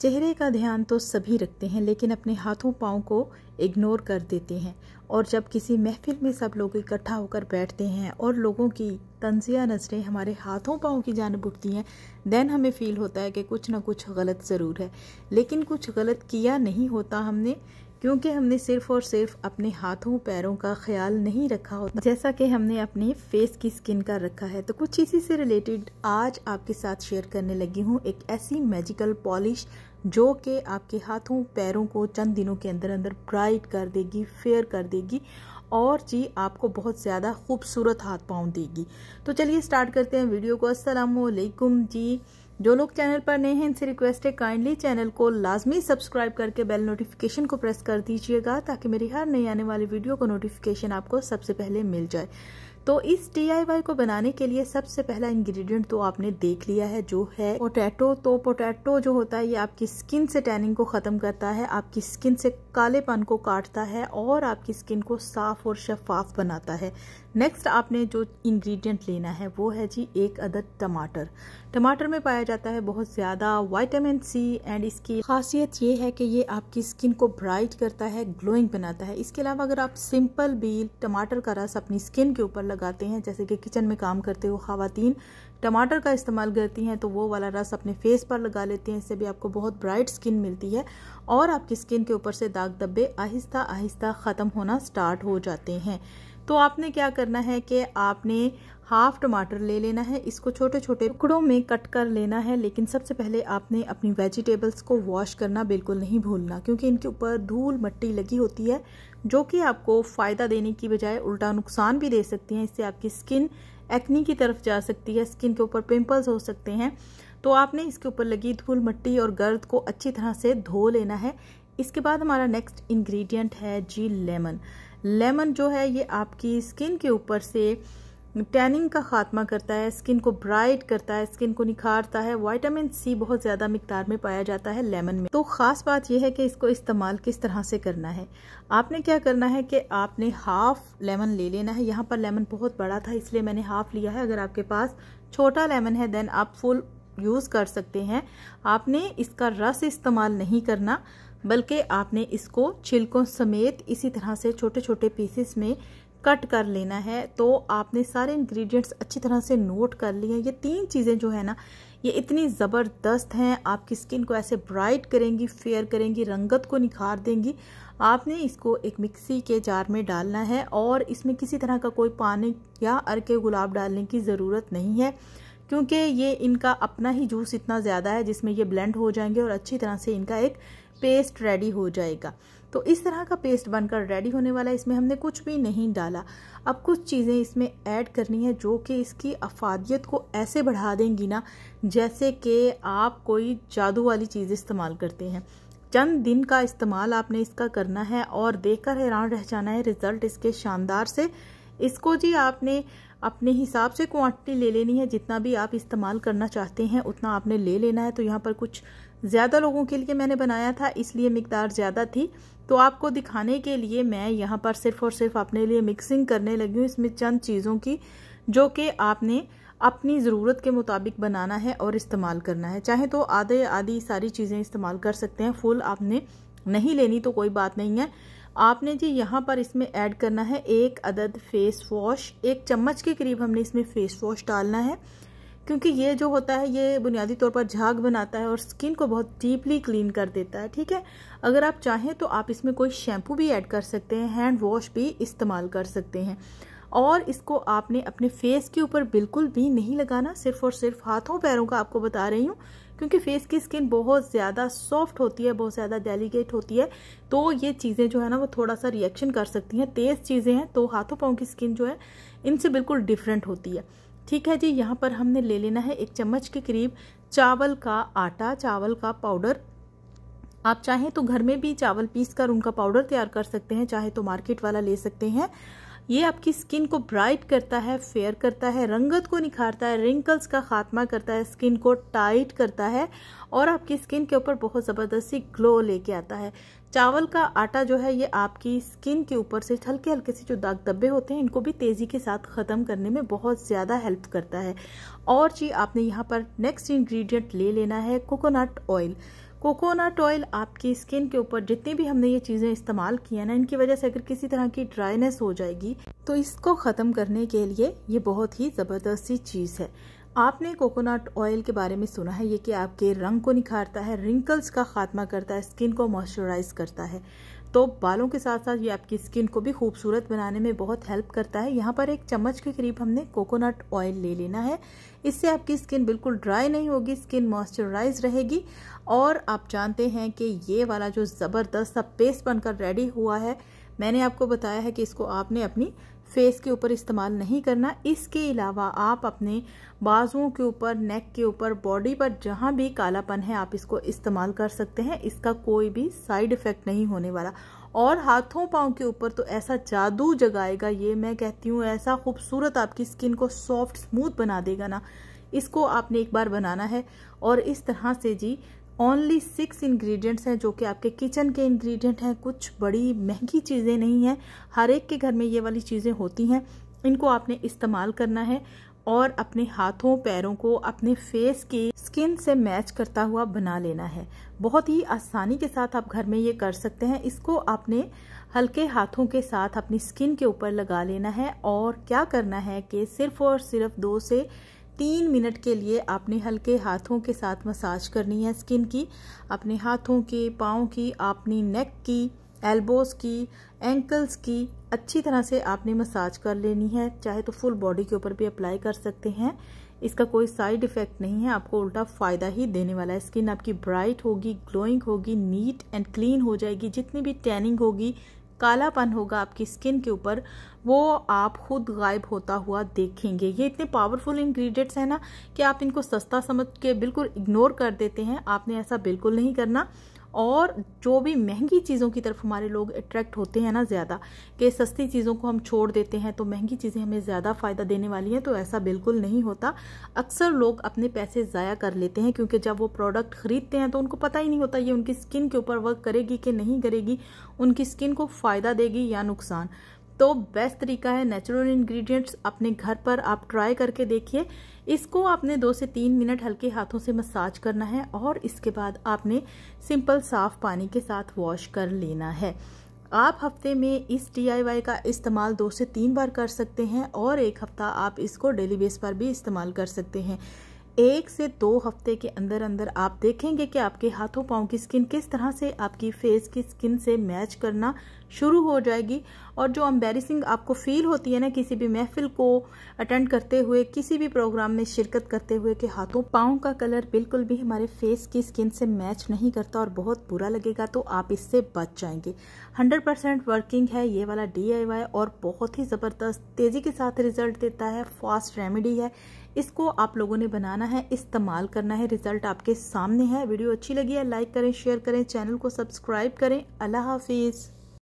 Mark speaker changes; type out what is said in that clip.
Speaker 1: चेहरे का ध्यान तो सभी रखते हैं लेकिन अपने हाथों पाँव को इग्नोर कर देते हैं और जब किसी महफिल में सब लोग इकट्ठा होकर बैठते हैं और लोगों की तंजिया नज़रें हमारे हाथों पाँव की जानब उठती हैं देन हमें फ़ील होता है कि कुछ ना कुछ गलत ज़रूर है लेकिन कुछ गलत किया नहीं होता हमने क्योंकि हमने सिर्फ और सिर्फ अपने हाथों पैरों का ख्याल नहीं रखा होता जैसा कि हमने अपने फेस की स्किन का रखा है तो कुछ इसी से रिलेटेड आज आपके साथ शेयर करने लगी हूँ एक ऐसी मैजिकल पॉलिश जो कि आपके हाथों पैरों को चंद दिनों के अंदर अंदर ब्राइट कर देगी फेयर कर देगी और जी आपको बहुत ज़्यादा खूबसूरत हाथ पाँव देगी तो चलिए स्टार्ट करते हैं वीडियो को असलकुम जी जो लोग चैनल पर नए हैं इनसे रिक्वेस्ट है काइंडली चैनल को लाजमी सब्सक्राइब करके बेल नोटिफिकेशन को प्रेस कर दीजिएगा ताकि मेरी हर नई आने वाली वीडियो का नोटिफिकेशन आपको सबसे पहले मिल जाए तो इस डी को बनाने के लिए सबसे पहला इंग्रेडिएंट तो आपने देख लिया है जो है पोटैटो तो पोटैटो जो होता है ये आपकी स्किन से टैनिंग को ख़त्म करता है आपकी स्किन से कालेपन को काटता है और आपकी स्किन को साफ और शफाफ बनाता है नेक्स्ट आपने जो इंग्रेडिएंट लेना है वो है जी एक अदद टमाटर टमाटर में पाया जाता है बहुत ज़्यादा वाइटामिन सी एंड इसकी खासियत ये है कि ये आपकी स्किन को ब्राइट करता है ग्लोइंग बनाता है इसके अलावा अगर आप सिंपल बील टमाटर का रस अपनी स्किन के ऊपर लगाते हैं जैसे कि किचन में काम करते हुए खातन टमाटर का इस्तेमाल करती हैं तो वो वाला रस अपने फेस पर लगा लेती हैं इससे भी आपको बहुत ब्राइट स्किन मिलती है और आपकी स्किन के ऊपर से दाग धब्बे आहिस्ता आहिस्ता ख़त्म होना स्टार्ट हो जाते हैं तो आपने क्या करना है कि आपने हाफ टमाटर ले लेना है इसको छोटे छोटे टुकड़ों में कट कर लेना है लेकिन सबसे पहले आपने अपनी वेजिटेबल्स को वॉश करना बिल्कुल नहीं भूलना क्योंकि इनके ऊपर धूल मट्टी लगी होती है जो कि आपको फ़ायदा देने की बजाय उल्टा नुकसान भी दे सकती हैं इससे आपकी स्किन एक्नी की तरफ जा सकती है स्किन के ऊपर पिंपल्स हो सकते हैं तो आपने इसके ऊपर लगी धूल मट्टी और गर्द को अच्छी तरह से धो लेना है इसके बाद हमारा नेक्स्ट इंग्रेडिएंट है जी लेमन लेमन जो है ये आपकी स्किन के ऊपर से टैनिंग का खात्मा करता है स्किन को ब्राइट करता है स्किन को निखारता है वाइटामिन सी बहुत ज़्यादा मकदार में पाया जाता है लेमन में तो ख़ास बात यह है कि इसको इस्तेमाल किस तरह से करना है आपने क्या करना है कि आपने हाफ लेमन ले लेना है यहाँ पर लेमन बहुत बड़ा था इसलिए मैंने हाफ लिया है अगर आपके पास छोटा लेमन है देन आप फुल यूज़ कर सकते हैं आपने इसका रस इस्तेमाल नहीं करना बल्कि आपने इसको छिलकों समेत इसी तरह से छोटे छोटे पीसेस में कट कर लेना है तो आपने सारे इंग्रेडिएंट्स अच्छी तरह से नोट कर लिए ये तीन चीज़ें जो है ना ये इतनी ज़बरदस्त हैं आपकी स्किन को ऐसे ब्राइट करेंगी फेयर करेंगी रंगत को निखार देंगी आपने इसको एक मिक्सी के जार में डालना है और इसमें किसी तरह का कोई पानी या अरके गुलाब डालने की ज़रूरत नहीं है क्योंकि ये इनका अपना ही जूस इतना ज़्यादा है जिसमें ये ब्लेंड हो जाएंगे और अच्छी तरह से इनका एक पेस्ट रेडी हो जाएगा तो इस तरह का पेस्ट बनकर रेडी होने वाला है इसमें हमने कुछ भी नहीं डाला अब कुछ चीज़ें इसमें ऐड करनी है जो कि इसकी अफादियत को ऐसे बढ़ा देंगी ना जैसे कि आप कोई जादू वाली चीज़ इस्तेमाल करते हैं चंद दिन का इस्तेमाल आपने इसका करना है और देखकर हैरान रह जाना है रिज़ल्ट इसके शानदार से इसको जी आपने अपने हिसाब से क्वांटिटी ले लेनी है जितना भी आप इस्तेमाल करना चाहते हैं उतना आपने ले लेना है तो यहाँ पर कुछ ज़्यादा लोगों के लिए मैंने बनाया था इसलिए मकदार ज़्यादा थी तो आपको दिखाने के लिए मैं यहाँ पर सिर्फ और सिर्फ अपने लिए मिक्सिंग करने लगी हूँ इसमें चंद चीज़ों की जो कि आपने अपनी ज़रूरत के मुताबिक बनाना है और इस्तेमाल करना है चाहे तो आधे आधी सारी चीज़ें इस्तेमाल कर सकते हैं फुल आपने नहीं लेनी तो कोई बात नहीं है आपने जी यहाँ पर इसमें ऐड करना है एक अदद फेस वॉश एक चम्मच के करीब हमने इसमें फेस वॉश डालना है क्योंकि ये जो होता है ये बुनियादी तौर पर झाग बनाता है और स्किन को बहुत डीपली क्लीन कर देता है ठीक है अगर आप चाहें तो आप इसमें कोई शैम्पू भी ऐड कर सकते हैं हैंड वॉश भी इस्तेमाल कर सकते हैं और इसको आपने अपने फेस के ऊपर बिल्कुल भी नहीं लगाना सिर्फ और सिर्फ हाथों पैरों का आपको बता रही हूँ क्योंकि फेस की स्किन बहुत ज़्यादा सॉफ्ट होती है बहुत ज़्यादा डेलीकेट होती है तो ये चीज़ें जो है ना वो थोड़ा सा रिएक्शन कर सकती हैं तेज़ चीज़ें हैं तो हाथों पाँव की स्किन जो है इनसे बिल्कुल डिफरेंट होती है ठीक है जी यहाँ पर हमने ले लेना है एक चम्मच के करीब चावल का आटा चावल का पाउडर आप चाहें तो घर में भी चावल पीस कर उनका पाउडर तैयार कर सकते हैं चाहे तो मार्केट वाला ले सकते हैं ये आपकी स्किन को ब्राइट करता है फेयर करता है रंगत को निखारता है रिंकल्स का खात्मा करता है स्किन को टाइट करता है और आपकी स्किन के ऊपर बहुत ज़बरदस्ती ग्लो लेके आता है चावल का आटा जो है ये आपकी स्किन के ऊपर से हल्के हल्के से जो दाग धब्बे होते हैं इनको भी तेज़ी के साथ ख़त्म करने में बहुत ज़्यादा हेल्प करता है और जी आपने यहाँ पर नेक्स्ट इंग्रेडिएंट ले लेना है कोकोनट ऑयल कोकोनट ऑयल आपकी स्किन के ऊपर जितनी भी हमने ये चीज़ें इस्तेमाल की हैं ना इनकी वजह से अगर किसी तरह की ड्राइनेस हो जाएगी तो इसको ख़त्म करने के लिए ये बहुत ही ज़बरदस्त सी चीज़ है आपने कोकोनट ऑयल के बारे में सुना है ये कि आपके रंग को निखारता है रिंकल्स का खात्मा करता है स्किन को मॉइस्चराइज करता है तो बालों के साथ साथ ये आपकी स्किन को भी खूबसूरत बनाने में बहुत हेल्प करता है यहाँ पर एक चम्मच के करीब हमने कोकोनट ऑयल ले लेना है इससे आपकी स्किन बिल्कुल ड्राई नहीं होगी स्किन मॉइस्चराइज रहेगी और आप जानते हैं कि ये वाला जो ज़बरदस्त सा पेस्ट बनकर रेडी हुआ है मैंने आपको बताया है कि इसको आपने अपनी फेस के ऊपर इस्तेमाल नहीं करना इसके अलावा आप अपने बाजुओं के ऊपर नेक के ऊपर बॉडी पर जहाँ भी कालापन है आप इसको इस्तेमाल कर सकते हैं इसका कोई भी साइड इफ़ेक्ट नहीं होने वाला और हाथों पाँव के ऊपर तो ऐसा जादू जगाएगा ये मैं कहती हूँ ऐसा खूबसूरत आपकी स्किन को सॉफ्ट स्मूथ बना देगा ना इसको आपने एक बार बनाना है और इस तरह से जी ओनली सिक्स इंग्रेडिएंट्स हैं जो कि आपके किचन के इंग्रेडिएंट हैं कुछ बड़ी महंगी चीज़ें नहीं हैं हर एक के घर में ये वाली चीज़ें होती हैं इनको आपने इस्तेमाल करना है और अपने हाथों पैरों को अपने फेस की स्किन से मैच करता हुआ बना लेना है बहुत ही आसानी के साथ आप घर में ये कर सकते हैं इसको आपने हल्के हाथों के साथ अपनी स्किन के ऊपर लगा लेना है और क्या करना है कि सिर्फ और सिर्फ दो से तीन मिनट के लिए आपने हल्के हाथों के साथ मसाज करनी है स्किन की अपने हाथों की पाँव की अपनी नेक की एल्बोज की एंकल्स की अच्छी तरह से आपने मसाज कर लेनी है चाहे तो फुल बॉडी के ऊपर भी अप्लाई कर सकते हैं इसका कोई साइड इफ़ेक्ट नहीं है आपको उल्टा फ़ायदा ही देने वाला है स्किन आपकी ब्राइट होगी ग्लोइंग होगी नीट एंड क्लीन हो जाएगी जितनी भी टैनिंग होगी कालापन होगा आपकी स्किन के ऊपर वो आप खुद गायब होता हुआ देखेंगे ये इतने पावरफुल इंग्रेडिएंट्स हैं ना कि आप इनको सस्ता समझ के बिल्कुल इग्नोर कर देते हैं आपने ऐसा बिल्कुल नहीं करना और जो भी महंगी चीज़ों की तरफ हमारे लोग अट्रैक्ट होते हैं ना ज़्यादा कि सस्ती चीज़ों को हम छोड़ देते हैं तो महंगी चीज़ें हमें ज़्यादा फ़ायदा देने वाली हैं तो ऐसा बिल्कुल नहीं होता अक्सर लोग अपने पैसे ज़ाया कर लेते हैं क्योंकि जब वो प्रोडक्ट ख़रीदते हैं तो उनको पता ही नहीं होता ये उनकी स्किन के ऊपर वर्क करेगी कि नहीं करेगी उनकी स्किन को फ़ायदा देगी या नुकसान तो बेस्ट तरीका है नेचुरल इंग्रेडिएंट्स अपने घर पर आप ट्राई करके देखिए इसको आपने दो से तीन मिनट हल्के हाथों से मसाज करना है और इसके बाद आपने सिंपल साफ पानी के साथ वॉश कर लेना है आप हफ्ते में इस डी का इस्तेमाल दो से तीन बार कर सकते हैं और एक हफ्ता आप इसको डेली बेस पर भी इस्तेमाल कर सकते हैं एक से दो हफ्ते के अंदर अंदर आप देखेंगे कि आपके हाथों पाँव की स्किन किस तरह से आपकी फेस की स्किन से मैच करना शुरू हो जाएगी और जो अम्बेरिसिंग आपको फील होती है ना किसी भी महफिल को अटेंड करते हुए किसी भी प्रोग्राम में शिरकत करते हुए कि हाथों पाँव का कलर बिल्कुल भी हमारे फेस की स्किन से मैच नहीं करता और बहुत बुरा लगेगा तो आप इससे बच जाएंगे 100% वर्किंग है ये वाला डी और बहुत ही ज़बरदस्त तेज़ी के साथ रिजल्ट देता है फास्ट रेमेडी है इसको आप लोगों ने बनाना है इस्तेमाल करना है रिजल्ट आपके सामने है वीडियो अच्छी लगी है लाइक करें शेयर करें चैनल को सब्सक्राइब करें अल्लाह हाफिज़